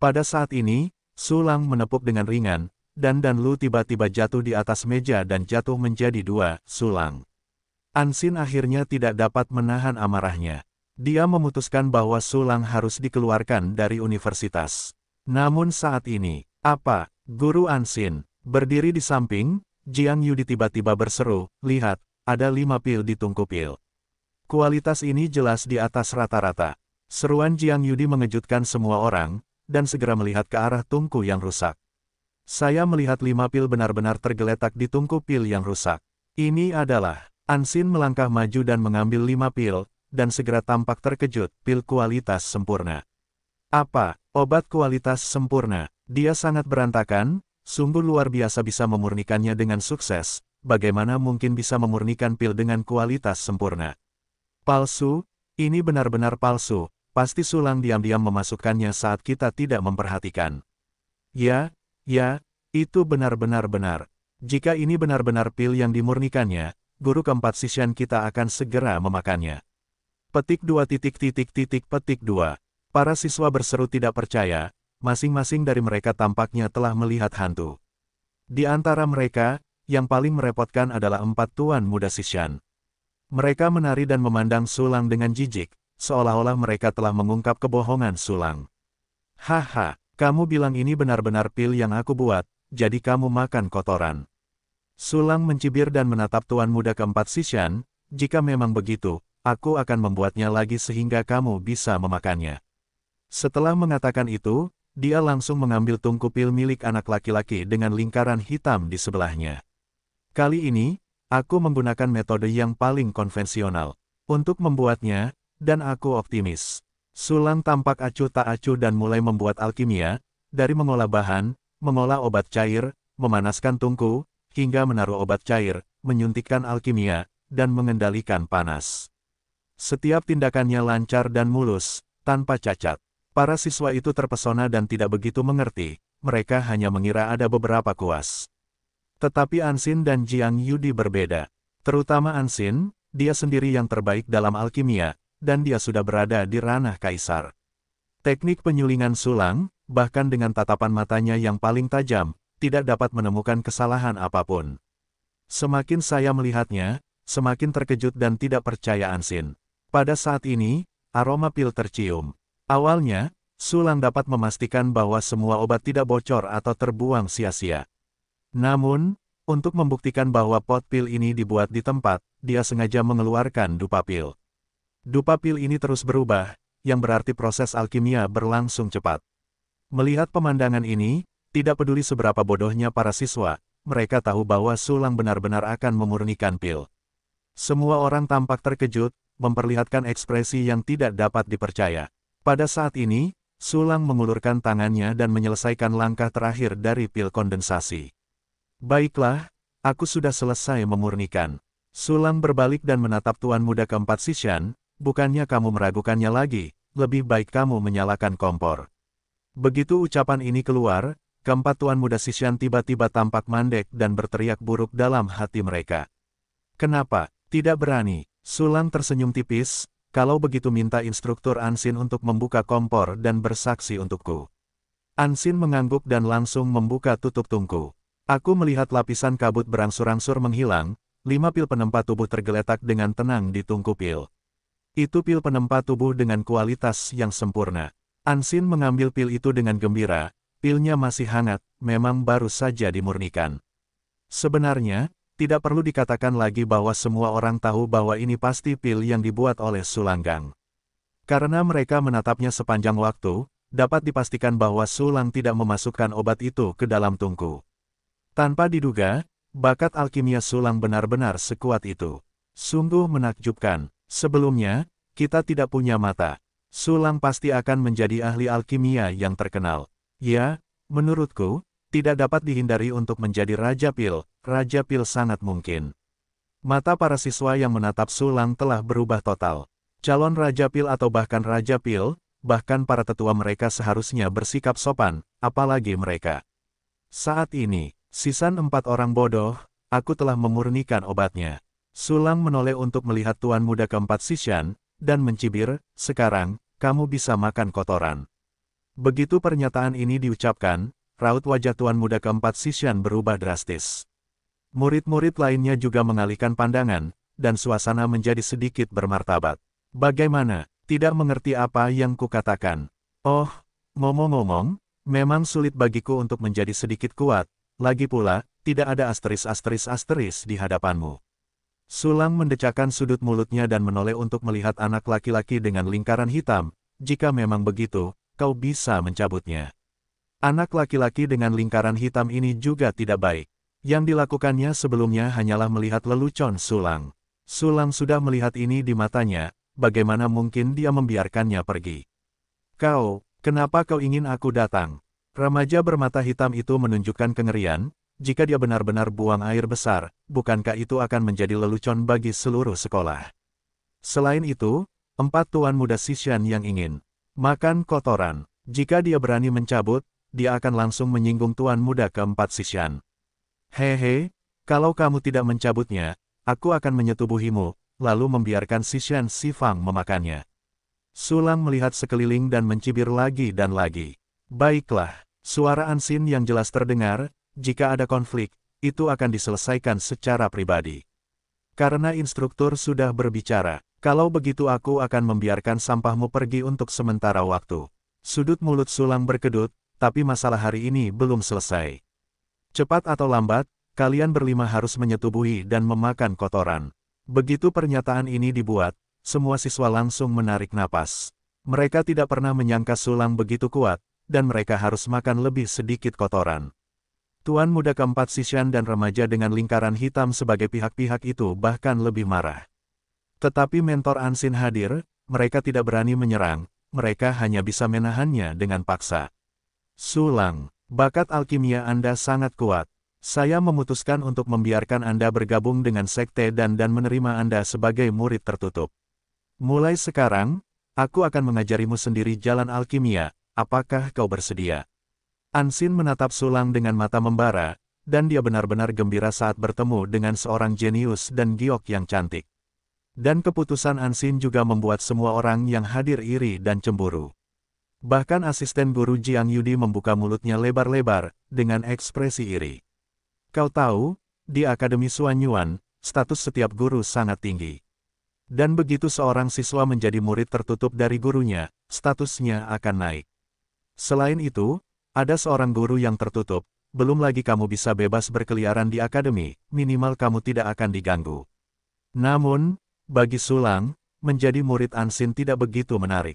Pada saat ini, Sulang menepuk dengan ringan, dan Dan Lu tiba-tiba jatuh di atas meja dan jatuh menjadi dua, Sulang. Ansin akhirnya tidak dapat menahan amarahnya. Dia memutuskan bahwa Sulang harus dikeluarkan dari universitas. Namun saat ini, apa? Guru Ansin, berdiri di samping, Jiang Yudi tiba-tiba berseru, lihat, ada lima pil di tungku pil. Kualitas ini jelas di atas rata-rata. Seruan Jiang Yudi mengejutkan semua orang, dan segera melihat ke arah tungku yang rusak. Saya melihat lima pil benar-benar tergeletak di tungku pil yang rusak. Ini adalah Ansin melangkah maju dan mengambil lima pil, dan segera tampak terkejut, pil kualitas sempurna. Apa, obat kualitas sempurna? Dia sangat berantakan, sungguh luar biasa bisa memurnikannya dengan sukses, bagaimana mungkin bisa memurnikan pil dengan kualitas sempurna? Palsu, ini benar-benar palsu, pasti sulang diam-diam memasukkannya saat kita tidak memperhatikan. Ya, ya, itu benar-benar benar. Jika ini benar-benar pil yang dimurnikannya, guru keempat Sishan kita akan segera memakannya. Petik dua titik titik titik petik dua. Para siswa berseru tidak percaya, masing-masing dari mereka tampaknya telah melihat hantu. Di antara mereka, yang paling merepotkan adalah empat tuan muda Sishan. Mereka menari dan memandang Sulang dengan jijik, seolah-olah mereka telah mengungkap kebohongan Sulang. Haha, kamu bilang ini benar-benar pil yang aku buat, jadi kamu makan kotoran. Sulang mencibir dan menatap tuan muda keempat Sishan, jika memang begitu, aku akan membuatnya lagi sehingga kamu bisa memakannya. Setelah mengatakan itu, dia langsung mengambil tungku pil milik anak laki-laki dengan lingkaran hitam di sebelahnya. Kali ini, aku menggunakan metode yang paling konvensional. Untuk membuatnya, dan aku optimis. Sulang tampak acuh tak acuh dan mulai membuat alkimia, dari mengolah bahan, mengolah obat cair, memanaskan tungku, hingga menaruh obat cair, menyuntikkan alkimia, dan mengendalikan panas. Setiap tindakannya lancar dan mulus, tanpa cacat. Para siswa itu terpesona dan tidak begitu mengerti, mereka hanya mengira ada beberapa kuas. Tetapi Ansin dan Jiang Yudi berbeda. Terutama Ansin, dia sendiri yang terbaik dalam alkimia, dan dia sudah berada di ranah kaisar. Teknik penyulingan sulang, bahkan dengan tatapan matanya yang paling tajam, tidak dapat menemukan kesalahan apapun. Semakin saya melihatnya, semakin terkejut dan tidak percaya Ansin. Pada saat ini, aroma pil tercium. Awalnya, Sulang dapat memastikan bahwa semua obat tidak bocor atau terbuang sia-sia. Namun, untuk membuktikan bahwa pot pil ini dibuat di tempat, dia sengaja mengeluarkan dupa pil. Dupa pil ini terus berubah, yang berarti proses alkimia berlangsung cepat. Melihat pemandangan ini, tidak peduli seberapa bodohnya para siswa, mereka tahu bahwa Sulang benar-benar akan memurnikan pil. Semua orang tampak terkejut, memperlihatkan ekspresi yang tidak dapat dipercaya. Pada saat ini, Sulang mengulurkan tangannya dan menyelesaikan langkah terakhir dari pil kondensasi. Baiklah, aku sudah selesai memurnikan. Sulang berbalik dan menatap tuan muda keempat Sishan, bukannya kamu meragukannya lagi, lebih baik kamu menyalakan kompor. Begitu ucapan ini keluar, keempat tuan muda Sishan tiba-tiba tampak mandek dan berteriak buruk dalam hati mereka. Kenapa? Tidak berani. Sulang tersenyum tipis, kalau begitu minta instruktur Ansin untuk membuka kompor dan bersaksi untukku. Ansin mengangguk dan langsung membuka tutup tungku. Aku melihat lapisan kabut berangsur-angsur menghilang, lima pil penempa tubuh tergeletak dengan tenang di tungku pil. Itu pil penempa tubuh dengan kualitas yang sempurna. Ansin mengambil pil itu dengan gembira, Pilnya masih hangat, memang baru saja dimurnikan. Sebenarnya, tidak perlu dikatakan lagi bahwa semua orang tahu bahwa ini pasti pil yang dibuat oleh Sulanggang. Karena mereka menatapnya sepanjang waktu, dapat dipastikan bahwa Sulang tidak memasukkan obat itu ke dalam tungku. Tanpa diduga, bakat alkimia Sulang benar-benar sekuat itu. Sungguh menakjubkan. Sebelumnya, kita tidak punya mata. Sulang pasti akan menjadi ahli alkimia yang terkenal. Ya, menurutku, tidak dapat dihindari untuk menjadi Raja Pil, Raja Pil sangat mungkin. Mata para siswa yang menatap Sulang telah berubah total. Calon Raja Pil atau bahkan Raja Pil, bahkan para tetua mereka seharusnya bersikap sopan, apalagi mereka. Saat ini, sisan empat orang bodoh, aku telah memurnikan obatnya. Sulang menoleh untuk melihat tuan muda keempat Sishan, dan mencibir, sekarang, kamu bisa makan kotoran. Begitu pernyataan ini diucapkan, raut wajah tuan muda keempat Sishan berubah drastis. Murid-murid lainnya juga mengalihkan pandangan, dan suasana menjadi sedikit bermartabat. Bagaimana, tidak mengerti apa yang kukatakan. Oh, ngomong-ngomong, memang sulit bagiku untuk menjadi sedikit kuat, lagi pula, tidak ada asteris-asteris-asteris di hadapanmu. Sulang mendecakkan sudut mulutnya dan menoleh untuk melihat anak laki-laki dengan lingkaran hitam, jika memang begitu, kau bisa mencabutnya. Anak laki-laki dengan lingkaran hitam ini juga tidak baik. Yang dilakukannya sebelumnya hanyalah melihat lelucon Sulang. Sulang sudah melihat ini di matanya, bagaimana mungkin dia membiarkannya pergi. Kau, kenapa kau ingin aku datang? Remaja bermata hitam itu menunjukkan kengerian, jika dia benar-benar buang air besar, bukankah itu akan menjadi lelucon bagi seluruh sekolah? Selain itu, empat tuan muda Sishan yang ingin Makan kotoran. Jika dia berani mencabut, dia akan langsung menyinggung Tuan Muda keempat Sishan. Hehe, kalau kamu tidak mencabutnya, aku akan menyetubuhimu, lalu membiarkan Sishan Sifang memakannya. Sulang melihat sekeliling dan mencibir lagi dan lagi. Baiklah, suara Ansin yang jelas terdengar, jika ada konflik, itu akan diselesaikan secara pribadi. Karena instruktur sudah berbicara, kalau begitu aku akan membiarkan sampahmu pergi untuk sementara waktu. Sudut mulut sulang berkedut, tapi masalah hari ini belum selesai. Cepat atau lambat, kalian berlima harus menyetubuhi dan memakan kotoran. Begitu pernyataan ini dibuat, semua siswa langsung menarik napas. Mereka tidak pernah menyangka sulang begitu kuat, dan mereka harus makan lebih sedikit kotoran. Tuan muda keempat Sishan dan remaja dengan lingkaran hitam sebagai pihak-pihak itu bahkan lebih marah. Tetapi mentor Ansin hadir, mereka tidak berani menyerang, mereka hanya bisa menahannya dengan paksa. Sulang, bakat alkimia Anda sangat kuat. Saya memutuskan untuk membiarkan Anda bergabung dengan sekte dan dan menerima Anda sebagai murid tertutup. Mulai sekarang, aku akan mengajarimu sendiri jalan alkimia, apakah kau bersedia? Ansin menatap Sulang dengan mata membara, dan dia benar-benar gembira saat bertemu dengan seorang jenius dan giok yang cantik. Dan keputusan Ansin juga membuat semua orang yang hadir iri dan cemburu. Bahkan asisten guru Jiang Yudi membuka mulutnya lebar-lebar, dengan ekspresi iri. Kau tahu, di Akademi Suan Yuan, status setiap guru sangat tinggi. Dan begitu seorang siswa menjadi murid tertutup dari gurunya, statusnya akan naik. Selain itu, ada seorang guru yang tertutup, belum lagi kamu bisa bebas berkeliaran di akademi, minimal kamu tidak akan diganggu. Namun, bagi Sulang, menjadi murid Ansin tidak begitu menarik.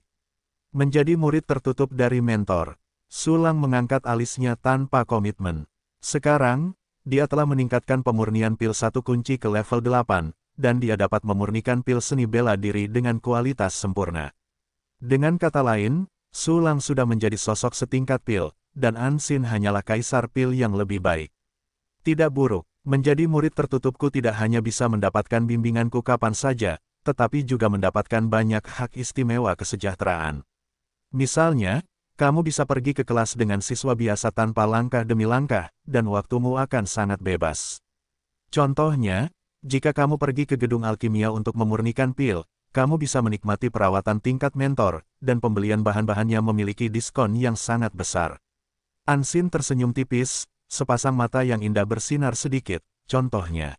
Menjadi murid tertutup dari mentor, Sulang mengangkat alisnya tanpa komitmen. Sekarang, dia telah meningkatkan pemurnian pil satu kunci ke level 8, dan dia dapat memurnikan pil seni bela diri dengan kualitas sempurna. Dengan kata lain, Sulang sudah menjadi sosok setingkat pil, dan Ansin hanyalah Kaisar Pil yang lebih baik. Tidak buruk, menjadi murid tertutupku tidak hanya bisa mendapatkan bimbinganku kapan saja, tetapi juga mendapatkan banyak hak istimewa kesejahteraan. Misalnya, kamu bisa pergi ke kelas dengan siswa biasa tanpa langkah demi langkah, dan waktumu akan sangat bebas. Contohnya, jika kamu pergi ke gedung alkimia untuk memurnikan pil, kamu bisa menikmati perawatan tingkat mentor, dan pembelian bahan-bahannya memiliki diskon yang sangat besar. Ansin tersenyum tipis, sepasang mata yang indah bersinar sedikit, contohnya.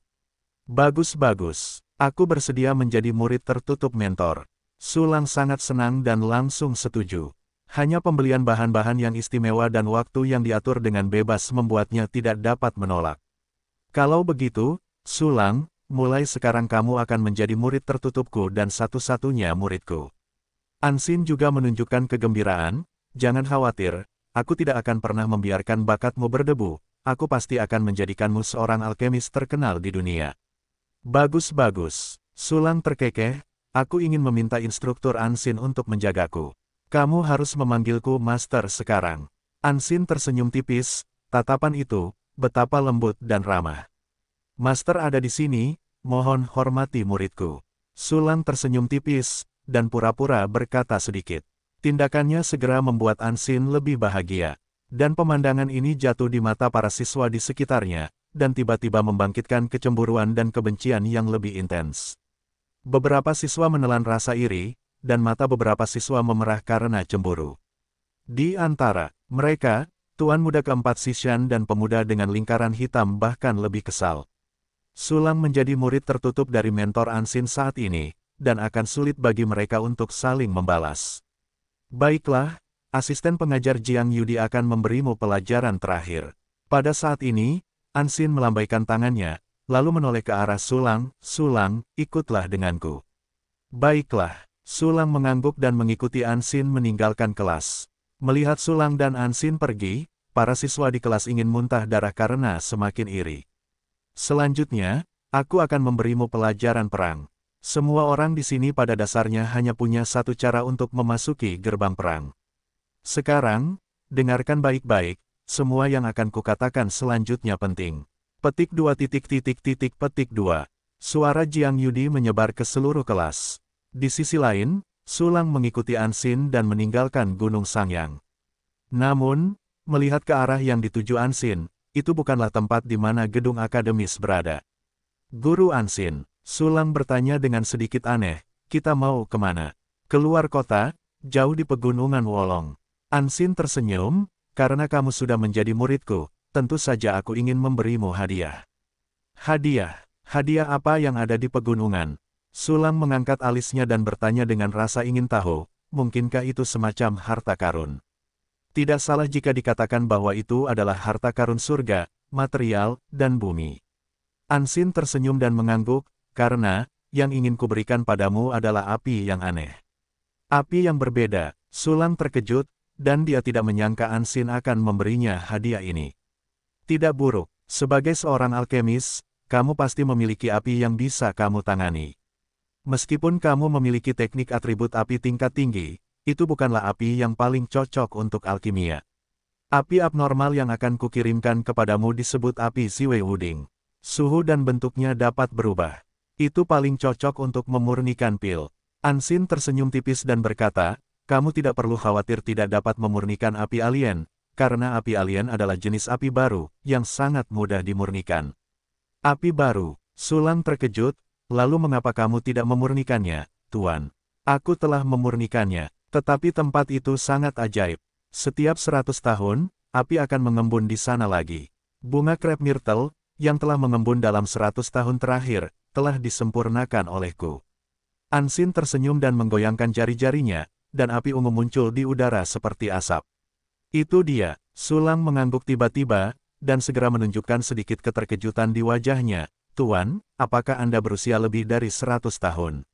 Bagus-bagus, aku bersedia menjadi murid tertutup mentor. Sulang sangat senang dan langsung setuju. Hanya pembelian bahan-bahan yang istimewa dan waktu yang diatur dengan bebas membuatnya tidak dapat menolak. Kalau begitu, Sulang, mulai sekarang kamu akan menjadi murid tertutupku dan satu-satunya muridku. Ansin juga menunjukkan kegembiraan, jangan khawatir, Aku tidak akan pernah membiarkan bakatmu berdebu, aku pasti akan menjadikanmu seorang alkemis terkenal di dunia. Bagus-bagus, Sulang terkekeh, aku ingin meminta instruktur Ansin untuk menjagaku. Kamu harus memanggilku Master sekarang. Ansin tersenyum tipis, tatapan itu, betapa lembut dan ramah. Master ada di sini, mohon hormati muridku. Sulang tersenyum tipis, dan pura-pura berkata sedikit. Tindakannya segera membuat Ansin lebih bahagia. Dan pemandangan ini jatuh di mata para siswa di sekitarnya, dan tiba-tiba membangkitkan kecemburuan dan kebencian yang lebih intens. Beberapa siswa menelan rasa iri, dan mata beberapa siswa memerah karena cemburu. Di antara mereka, Tuan Muda keempat Sishan dan pemuda dengan lingkaran hitam bahkan lebih kesal. Sulang menjadi murid tertutup dari mentor Ansin saat ini, dan akan sulit bagi mereka untuk saling membalas. Baiklah, asisten pengajar Jiang Yudi akan memberimu pelajaran terakhir. Pada saat ini, Ansin melambaikan tangannya, lalu menoleh ke arah Sulang, Sulang, ikutlah denganku. Baiklah, Sulang mengangguk dan mengikuti Ansin meninggalkan kelas. Melihat Sulang dan Ansin pergi, para siswa di kelas ingin muntah darah karena semakin iri. Selanjutnya, aku akan memberimu pelajaran perang. Semua orang di sini pada dasarnya hanya punya satu cara untuk memasuki gerbang perang. Sekarang, dengarkan baik-baik, semua yang akan kukatakan selanjutnya penting. Petik dua titik titik titik petik dua. Suara Jiang Yudi menyebar ke seluruh kelas. Di sisi lain, Sulang mengikuti Ansin dan meninggalkan Gunung Sangyang. Namun, melihat ke arah yang dituju Ansin, itu bukanlah tempat di mana gedung akademis berada. Guru Ansin, Sulang bertanya dengan sedikit aneh, kita mau kemana? Keluar kota, jauh di pegunungan Wolong. Ansin tersenyum, karena kamu sudah menjadi muridku, tentu saja aku ingin memberimu hadiah. Hadiah, hadiah apa yang ada di pegunungan? Sulang mengangkat alisnya dan bertanya dengan rasa ingin tahu, mungkinkah itu semacam harta karun? Tidak salah jika dikatakan bahwa itu adalah harta karun surga, material, dan bumi. Ansin tersenyum dan mengangguk, karena, yang ingin kuberikan padamu adalah api yang aneh. Api yang berbeda, Sulang terkejut, dan dia tidak menyangka Ansin akan memberinya hadiah ini. Tidak buruk, sebagai seorang alkemis, kamu pasti memiliki api yang bisa kamu tangani. Meskipun kamu memiliki teknik atribut api tingkat tinggi, itu bukanlah api yang paling cocok untuk alkimia. Api abnormal yang akan kukirimkan kepadamu disebut api Siwei Wuding. Suhu dan bentuknya dapat berubah. Itu paling cocok untuk memurnikan pil. Ansin tersenyum tipis dan berkata, kamu tidak perlu khawatir tidak dapat memurnikan api alien, karena api alien adalah jenis api baru, yang sangat mudah dimurnikan. Api baru, Sulang terkejut, lalu mengapa kamu tidak memurnikannya, Tuan? Aku telah memurnikannya, tetapi tempat itu sangat ajaib. Setiap seratus tahun, api akan mengembun di sana lagi. Bunga krep myrtle, yang telah mengembun dalam seratus tahun terakhir, telah disempurnakan olehku. Ansin tersenyum dan menggoyangkan jari-jarinya, dan api ungu muncul di udara seperti asap. Itu dia, Sulang mengangguk tiba-tiba, dan segera menunjukkan sedikit keterkejutan di wajahnya, Tuan, apakah Anda berusia lebih dari 100 tahun?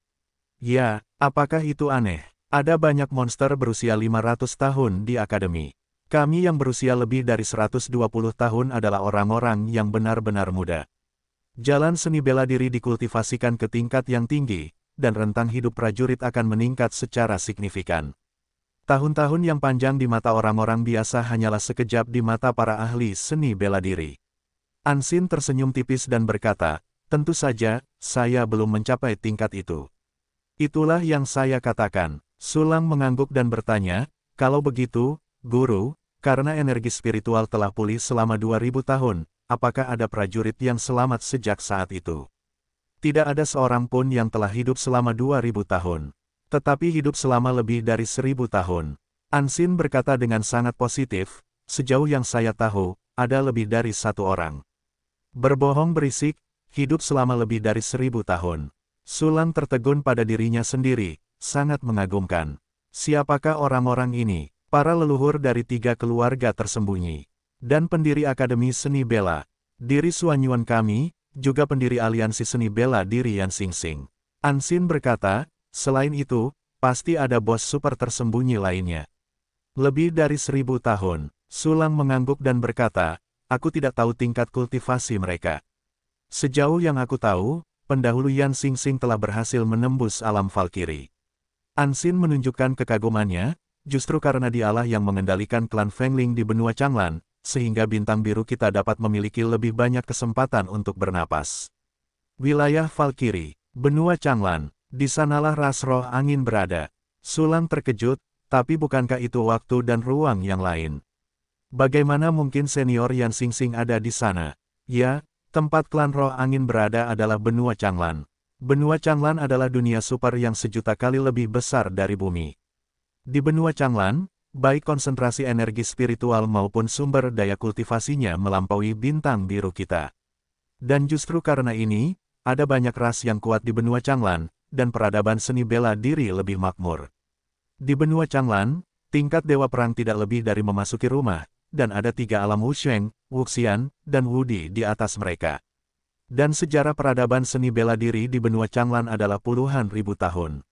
Ya, apakah itu aneh? Ada banyak monster berusia 500 tahun di akademi. Kami yang berusia lebih dari 120 tahun adalah orang-orang yang benar-benar muda. Jalan seni bela diri dikultivasikan ke tingkat yang tinggi, dan rentang hidup prajurit akan meningkat secara signifikan. Tahun-tahun yang panjang di mata orang-orang biasa hanyalah sekejap di mata para ahli seni bela diri. Ansin tersenyum tipis dan berkata, tentu saja, saya belum mencapai tingkat itu. Itulah yang saya katakan. Sulang mengangguk dan bertanya, kalau begitu, guru, karena energi spiritual telah pulih selama 2000 tahun, apakah ada prajurit yang selamat sejak saat itu? Tidak ada seorang pun yang telah hidup selama 2000 tahun. Tetapi hidup selama lebih dari 1000 tahun. Ansin berkata dengan sangat positif, sejauh yang saya tahu, ada lebih dari satu orang. Berbohong berisik, hidup selama lebih dari 1000 tahun. Sulan tertegun pada dirinya sendiri, sangat mengagumkan. Siapakah orang-orang ini, para leluhur dari tiga keluarga tersembunyi? dan pendiri Akademi Seni Bela, diri Suanyuan kami, juga pendiri Aliansi Seni Bela diri Yan Sing Sing. Ansin berkata, selain itu, pasti ada bos super tersembunyi lainnya. Lebih dari seribu tahun, Sulang mengangguk dan berkata, aku tidak tahu tingkat kultivasi mereka. Sejauh yang aku tahu, pendahulu Yan Sing telah berhasil menembus alam Valkyrie. Ansin menunjukkan kekagumannya, justru karena dialah yang mengendalikan klan Fengling di benua Changlan, sehingga bintang biru kita dapat memiliki lebih banyak kesempatan untuk bernapas. Wilayah Valkyrie, Benua Changlan, di sanalah ras angin berada. Sulang terkejut, tapi bukankah itu waktu dan ruang yang lain? Bagaimana mungkin senior yang Sing Sing ada di sana? Ya, tempat klan roh angin berada adalah Benua Changlan. Benua Changlan adalah dunia super yang sejuta kali lebih besar dari bumi. Di Benua Changlan, baik konsentrasi energi spiritual maupun sumber daya kultivasinya melampaui bintang biru kita. Dan justru karena ini, ada banyak ras yang kuat di benua Changlan, dan peradaban seni bela diri lebih makmur. Di benua Changlan, tingkat dewa perang tidak lebih dari memasuki rumah, dan ada tiga alam Wusheng, Wuxian, dan Wudi di atas mereka. Dan sejarah peradaban seni bela diri di benua Changlan adalah puluhan ribu tahun.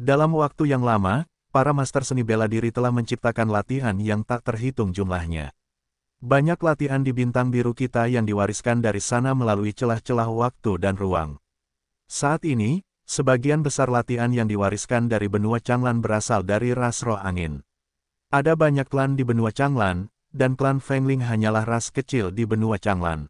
Dalam waktu yang lama, para master seni bela diri telah menciptakan latihan yang tak terhitung jumlahnya. Banyak latihan di bintang biru kita yang diwariskan dari sana melalui celah-celah waktu dan ruang. Saat ini, sebagian besar latihan yang diwariskan dari benua Changlan berasal dari ras roh angin. Ada banyak klan di benua Changlan, dan klan Fengling hanyalah ras kecil di benua Changlan.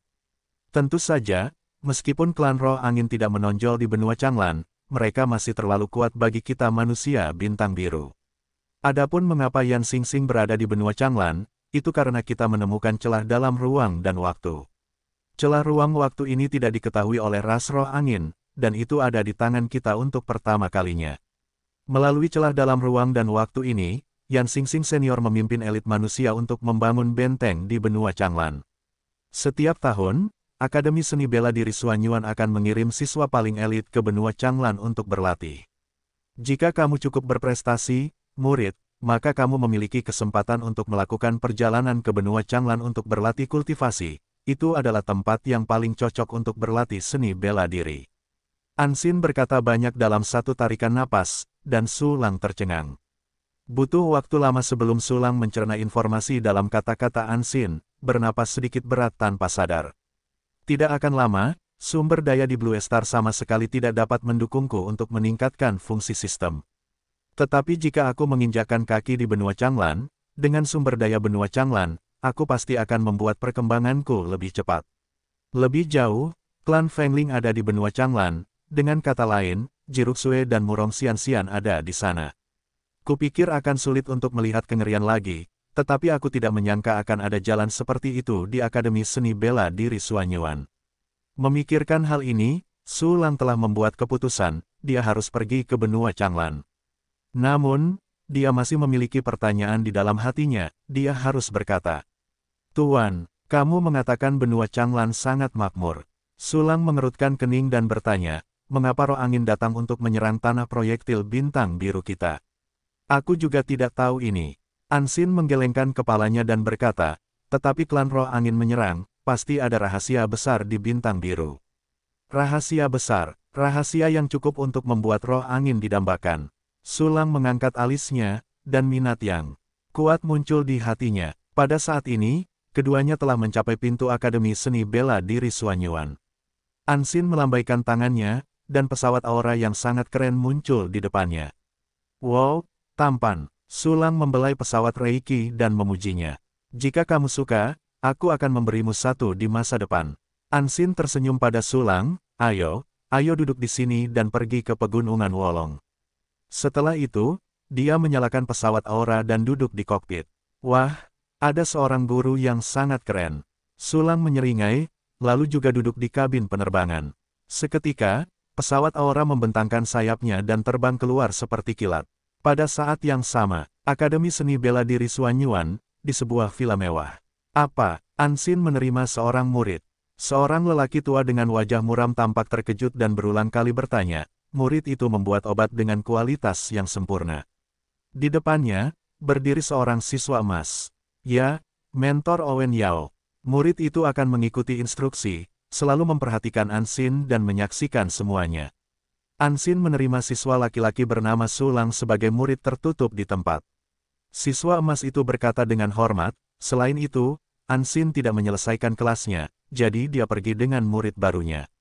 Tentu saja, meskipun klan roh angin tidak menonjol di benua Changlan, mereka masih terlalu kuat bagi kita manusia bintang biru. Adapun mengapa Yan Sing Sing berada di benua Changlan, itu karena kita menemukan celah dalam ruang dan waktu. Celah ruang waktu ini tidak diketahui oleh ras roh angin, dan itu ada di tangan kita untuk pertama kalinya. Melalui celah dalam ruang dan waktu ini, Yan Sing-Sing senior memimpin elit manusia untuk membangun benteng di benua Changlan. Setiap tahun, Akademi Seni Bela Diri Suanyuan akan mengirim siswa paling elit ke benua Changlan untuk berlatih. Jika kamu cukup berprestasi, murid, maka kamu memiliki kesempatan untuk melakukan perjalanan ke benua Changlan untuk berlatih kultivasi. Itu adalah tempat yang paling cocok untuk berlatih seni bela diri. Ansin berkata banyak dalam satu tarikan napas, dan Sulang tercengang. Butuh waktu lama sebelum Sulang mencerna informasi dalam kata-kata Ansin, bernapas sedikit berat tanpa sadar. Tidak akan lama, sumber daya di Blue Star sama sekali tidak dapat mendukungku untuk meningkatkan fungsi sistem. Tetapi jika aku menginjakan kaki di benua Changlan, dengan sumber daya benua Changlan, aku pasti akan membuat perkembanganku lebih cepat. Lebih jauh, klan Fengling ada di benua Changlan, dengan kata lain, Jiruxue dan Murong Xian ada di sana. Kupikir akan sulit untuk melihat kengerian lagi, tetapi aku tidak menyangka akan ada jalan seperti itu di Akademi Seni Bela Diri Suanyuan. Memikirkan hal ini, Su Lang telah membuat keputusan, dia harus pergi ke benua Changlan. Namun, dia masih memiliki pertanyaan di dalam hatinya, dia harus berkata, Tuan, kamu mengatakan benua Changlan sangat makmur. Sulang mengerutkan kening dan bertanya, mengapa roh angin datang untuk menyerang tanah proyektil bintang biru kita? Aku juga tidak tahu ini. Ansin menggelengkan kepalanya dan berkata, tetapi klan roh angin menyerang, pasti ada rahasia besar di bintang biru. Rahasia besar, rahasia yang cukup untuk membuat roh angin didambakan. Sulang mengangkat alisnya, dan minat yang kuat muncul di hatinya. Pada saat ini, keduanya telah mencapai pintu Akademi Seni Bela Diri Suanyuan. Ansin melambaikan tangannya, dan pesawat aura yang sangat keren muncul di depannya. Wow, tampan, Sulang membelai pesawat Reiki dan memujinya. Jika kamu suka, aku akan memberimu satu di masa depan. Ansin tersenyum pada Sulang, ayo, ayo duduk di sini dan pergi ke pegunungan Wolong. Setelah itu, dia menyalakan pesawat Aura dan duduk di kokpit. Wah, ada seorang guru yang sangat keren. Sulang menyeringai, lalu juga duduk di kabin penerbangan. Seketika, pesawat Aura membentangkan sayapnya dan terbang keluar seperti kilat. Pada saat yang sama, Akademi Seni Bela Diri Suanyuan, di sebuah villa mewah. Apa, Ansin menerima seorang murid. Seorang lelaki tua dengan wajah muram tampak terkejut dan berulang kali bertanya, murid itu membuat obat dengan kualitas yang sempurna. Di depannya, berdiri seorang siswa emas. Ya, mentor Owen Yao. Murid itu akan mengikuti instruksi, selalu memperhatikan Ansin dan menyaksikan semuanya. Ansin menerima siswa laki-laki bernama Sulang sebagai murid tertutup di tempat. Siswa emas itu berkata dengan hormat, selain itu, Ansin tidak menyelesaikan kelasnya, jadi dia pergi dengan murid barunya.